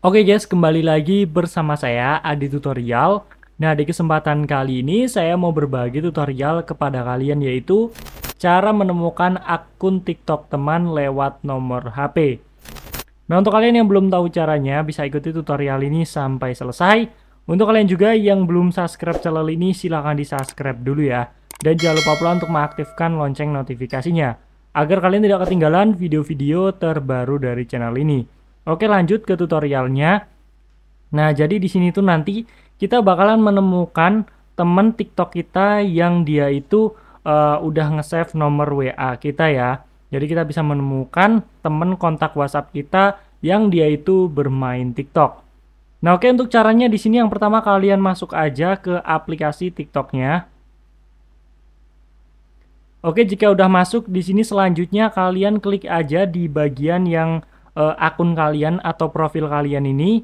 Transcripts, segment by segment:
Oke guys, kembali lagi bersama saya Adi Tutorial. Nah, di kesempatan kali ini saya mau berbagi tutorial kepada kalian yaitu cara menemukan akun TikTok teman lewat nomor HP. Nah, untuk kalian yang belum tahu caranya bisa ikuti tutorial ini sampai selesai. Untuk kalian juga yang belum subscribe channel ini silahkan di-subscribe dulu ya. Dan jangan lupa pula untuk mengaktifkan lonceng notifikasinya agar kalian tidak ketinggalan video-video terbaru dari channel ini. Oke lanjut ke tutorialnya. Nah jadi di sini tuh nanti kita bakalan menemukan temen TikTok kita yang dia itu uh, udah nge-save nomor WA kita ya. Jadi kita bisa menemukan temen kontak WhatsApp kita yang dia itu bermain TikTok. Nah oke untuk caranya di sini yang pertama kalian masuk aja ke aplikasi TikToknya. Oke, jika udah masuk di sini selanjutnya kalian klik aja di bagian yang uh, akun kalian atau profil kalian ini.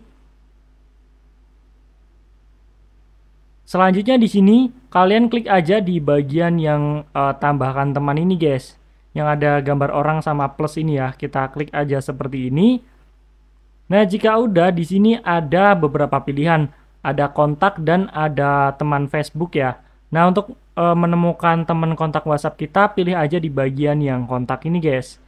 Selanjutnya di sini kalian klik aja di bagian yang uh, tambahkan teman ini guys. Yang ada gambar orang sama plus ini ya. Kita klik aja seperti ini. Nah, jika udah di sini ada beberapa pilihan. Ada kontak dan ada teman Facebook ya. Nah, untuk e, menemukan teman kontak WhatsApp kita, pilih aja di bagian yang kontak ini guys.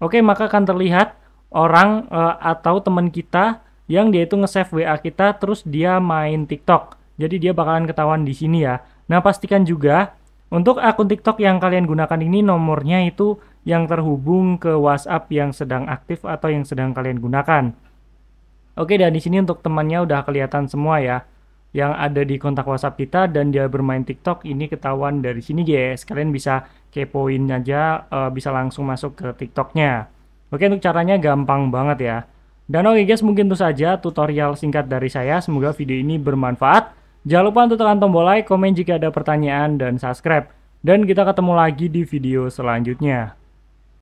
Oke, maka akan terlihat orang uh, atau teman kita yang dia itu nge-save WA kita terus dia main TikTok. Jadi dia bakalan ketahuan di sini ya. Nah, pastikan juga untuk akun TikTok yang kalian gunakan ini nomornya itu yang terhubung ke WhatsApp yang sedang aktif atau yang sedang kalian gunakan. Oke, dan di sini untuk temannya udah kelihatan semua ya yang ada di kontak WhatsApp kita dan dia bermain TikTok ini ketahuan dari sini guys. Kalian bisa kepoin aja eh, bisa langsung masuk ke TikToknya. Oke untuk caranya gampang banget ya. Dan oke guys mungkin itu saja tutorial singkat dari saya. Semoga video ini bermanfaat. Jangan lupa untuk tekan tombol like, komen jika ada pertanyaan, dan subscribe. Dan kita ketemu lagi di video selanjutnya.